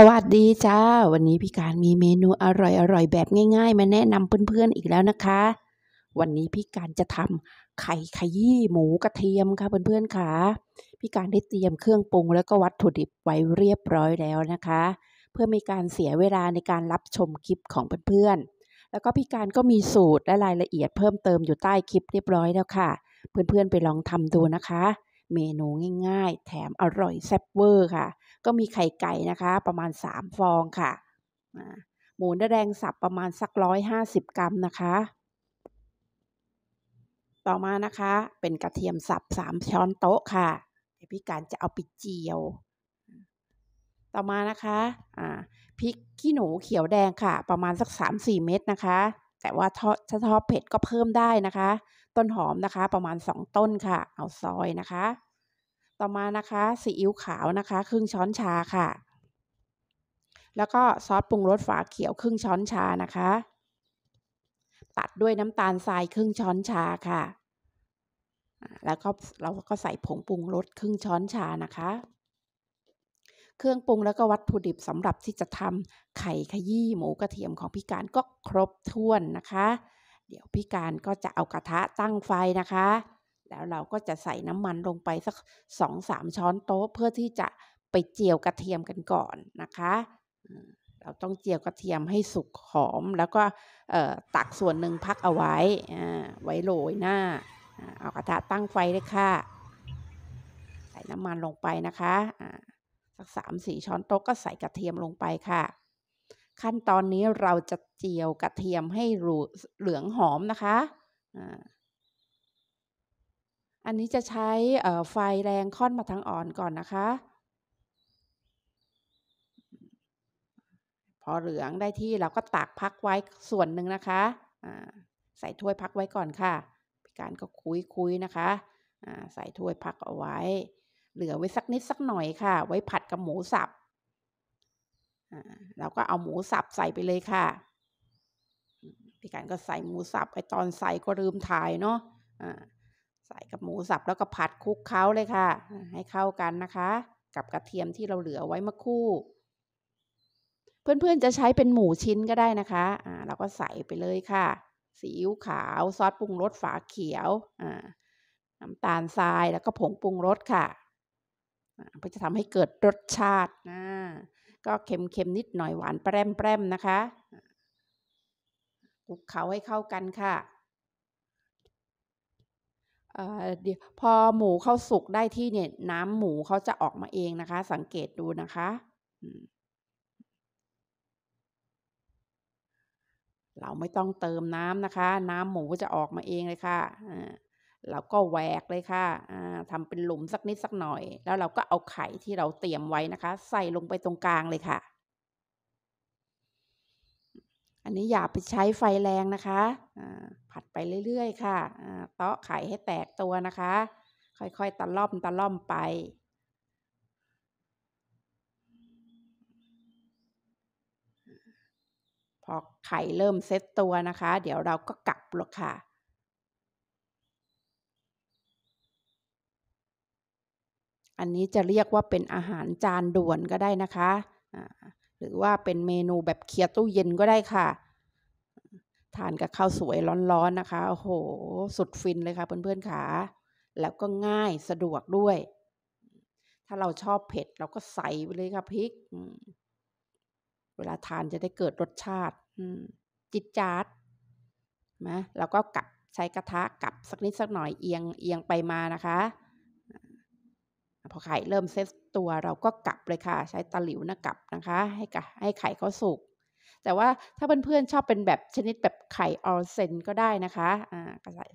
สวัสดีจ้า วันนี้พี่การมีเมนูอร่อยอร่อยแบบง่าย ๆ มาแนะนำเพื่อนๆอีกแล้วนะคะ วันนี้พี่การจะทำไข่ขยี้หมูกระเทียมค่ะเพื่อนๆค่ะพี่การได้เตรียมเครื่องปรุง แล้วก็วัตถุดิบไว้เรียบร้อยแล้วนะคะ เพื่อไม่การเสียเวลาในการรับชมคลิปของเพื่อนๆ แล้วก็พี่การก็มีสูตรและรายละเอียดเพิ่มเติมอยู่ใต้คลิปเรียบร้อยแล้วค่ะ เพื่อนๆไปลองทำดูนะคะเมนูง่าย ๆ แถมอร่อยแซ่บเวอร์ค่ะ ก็มีไข่ไก่นะคะ ประมาณ 3 ฟองค่ะ หมูเนื้อแดงสับประมาณสัก150 กรัมนะคะ ต่อมานะคะ เป็นกระเทียมสับ 3 ช้อนโต๊ะค่ะพี่การจะเอาไปเจียว ต่อมานะคะพริกขี้หนูเขียวแดงค่ะ ประมาณสัก 3-4 เม็ดนะคะแต่ว่าถ้าชอบเผ็ดก็เพิ่มได้นะคะ ต้นหอมนะคะ ประมาณ 2 ต้นค่ะเอาซอยนะคะ ต่อมานะคะซีอิ๊วขาวนะคะ ครึ่งช้อนชาค่ะ แล้วก็ซอสปรุงรสฝาเขียวครึ่งช้อนชานะคะตัดด้วยน้ำตาลทรายครึ่งช้อนชาค่ะ แล้วก็เราก็ใส่ผงปรุงรสครึ่งช้อนชานะคะเครื่องปรุงแล้วก็วัตถุดิบสำหรับที่จะทำไข่ขยี้หมูกระเทียมของพี่การก็ครบถ้วนนะคะ เดี๋ยวพี่การก็จะเอากระทะตั้งไฟนะคะ แล้วเราก็จะใส่น้ำมันลงไปสัก2-3ช้อนโต๊ะเพื่อที่จะไปเจียวกระเทียมกันก่อนนะคะเราต้องเจียวกระเทียมให้สุกหอมแล้วก็ตักส่วนหนึ่งพักเอาไว้ไว้โรยหน้า เอากระทะตั้งไฟเลยค่ะ ใส่น้ำมันลงไปนะคะสักามสี่ช้อนโต๊ะก็ใส่กระเทียมลงไปค่ะ ขั้นตอนนี้เราจะเจียวกระเทียมให้รูเหลืองหอมนะคะอันนี้จะใช้ไฟแรงค่อนมาทางอ่อนก่อนนะคะ พอเหลืองได้ที่เราก็ตากพักไว้ส่วนหนึ่งนะคะใส่ถ้วยพักไว้ก่อนค่ะพิการก็คุยคุยนะคะใส่ถ้วยพักเอาไว้เหลือไว้สักนิดสักหน่อยค่ะ ไว้ผัดกับหมูสับเราก็เอาหมูสับใส่ไปเลยค่ะ พี่การก็ใส่หมูสับไอตอนใส่ก็ลืมถ่ายเนาะะใส่กับหมูสับแล้วก็ผัดคลุกเคล้าเลยค่ะ ให้เข้ากันนะคะ กับกระเทียมที่เราเหลือไว้เมื่อคู่ เพื่อนๆจะใช้เป็นหมูชิ้นก็ได้นะคะะเราก็ใส่ไปเลยค่ะซีอิ๊วขาวซอสปรุงรสฝาเขียวน้ำตาลทรายแล้วก็ผงปรุงรสค่ะเพื่อจะทำให้เกิดรสชาตินะ ก็เค็ม ๆ นิดหน่อยหวานแปรรมๆ นะคะคลุกเคล้าให้เข้ากันค่ะพอหมูเข้าสุกได้ที่เนี่ย น้ำหมูเขาจะออกมาเองนะคะ สังเกตดูนะคะเราไม่ต้องเติมน้ำนะคะ น้ำหมูจะออกมาเองเลยค่ะเราก็แหวกเลยค่ะทำเป็นหลุมสักนิดสักหน่อย แล้วเราก็เอาไข่ที่เราเตรียมไว้นะคะ ใส่ลงไปตรงกลางเลยค่ะ อันนี้อย่าไปใช้ไฟแรงนะคะ ผัดไปเรื่อยๆค่ะเตาะไข่ให้แตกตัวนะคะ ค่อยๆ ตะล่อมตะล่อมไป พอไข่เริ่มเซตตัวนะคะ เดี๋ยวเราก็กลับลรค่ะอันนี้จะเรียกว่าเป็นอาหารจานด่วนก็ได้นะคะ หรือว่าเป็นเมนูแบบเคลียร์ตู้เย็นก็ได้ค่ะ ทานกับข้าวสวยร้อนๆนะคะ โอ้โห สุดฟินเลยค่ะเพื่อนๆค่ะแล้วก็ง่ายสะดวกด้วย ถ้าเราชอบเผ็ด เราก็ใส่ไปเลยค่ะพริก เวลาทานจะได้เกิดรสชาติจิตจาดนะแล้วก็กัดใช้กระทะกับสักนิดสักหน่อยเอียงเอียงไปมานะคะพอไข่เริ่มเซตตัวเราก็กลับเลยค่ะ ใช้ตะหลิวนะกลับนะคะ ให้กให้ไข่เขาสุกแต่ว่าถ้าเพื่อนๆชอบเป็นแบบชนิดแบบไข่ออลเซนก็ได้นะคะอ่าก็ใส่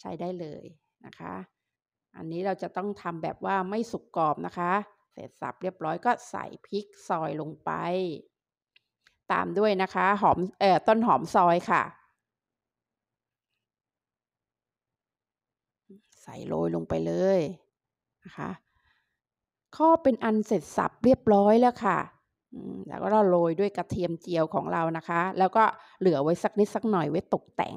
ใช้ได้เลยนะคะ อันนี้เราจะต้องทำแบบว่าไม่สุกกรอบนะคะ เสร็จสับเรียบร้อยก็ใส่พริกซอยลงไป ตามด้วยนะคะหอมเอ่อต้นหอมซอยค่ะ ใส่โรยลงไปเลยะคะ้อเป็นอันเสร็จสับเรียบร้อยแล้วค่ะแล้วก็เราโรยด้วยกระเทียมเจียวของเรานะคะ แล้วก็เหลือไว้สักนิดสักหน่อยไว้ตกแต่ง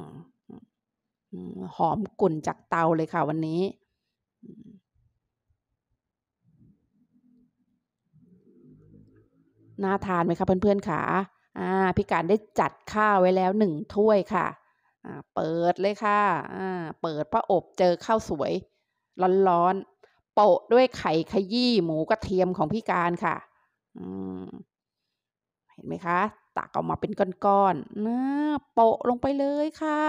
หอมกลุ่นจากเตาเลยค่ะ วันนี้ น่าทานไหมคะเพื่อน ๆค่ะพี่การได้จัดข้าวไว้แล้วหนึ่งถ้วยค่ะเปิดเลยค่ะเปิดพระอบเจอข้าวสวย ร้อนๆโปะด้วยไข่ขยี้หมูกระเทียมของพี่การค่ะ เห็นไหมคะตักออกมาเป็นก้อนๆนะโปะลงไปเลยค่ะ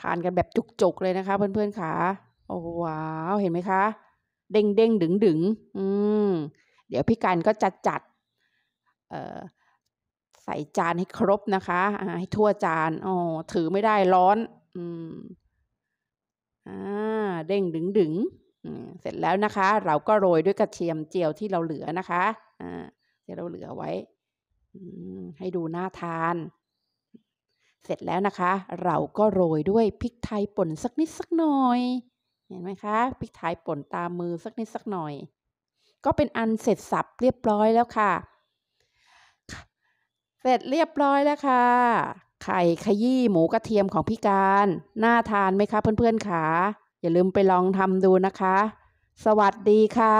ทานกันแบบจุกๆ เลยนะคะเพื่อนๆค่ะโอ้ว้าว เห็นไหมคะ เด้งๆ ดึงๆ อืม เดี๋ยวพี่การก็จัดจัดเอ่อใส่จานให้ครบนะคะ ให้ทั่วจานอ๋อถือไม่ได้ร้อน อืม อ่า เด้งดึงดึงเสร็จแล้วนะคะ เราก็โรยด้วยกระเทียมเจียวที่เราเหลือนะคะ อ่าที่เราเหลือไว้ให้ดูน่าทาน เสร็จแล้วนะคะ เราก็โรยด้วยพริกไทยป่นสักนิดสักหน่อย เห็นไหมคะ พริกไทยป่นตามมือสักนิดสักหน่อย ก็เป็นอันเสร็จสับเรียบร้อยแล้วค่ะเสร็จเรียบร้อยแล้วค่ะ ไข่ขยี้หมูกระเทียมของพี่การน่าทานไหมคะเพื่อนๆขา อย่าลืมไปลองทำดูนะคะ สวัสดีค่ะ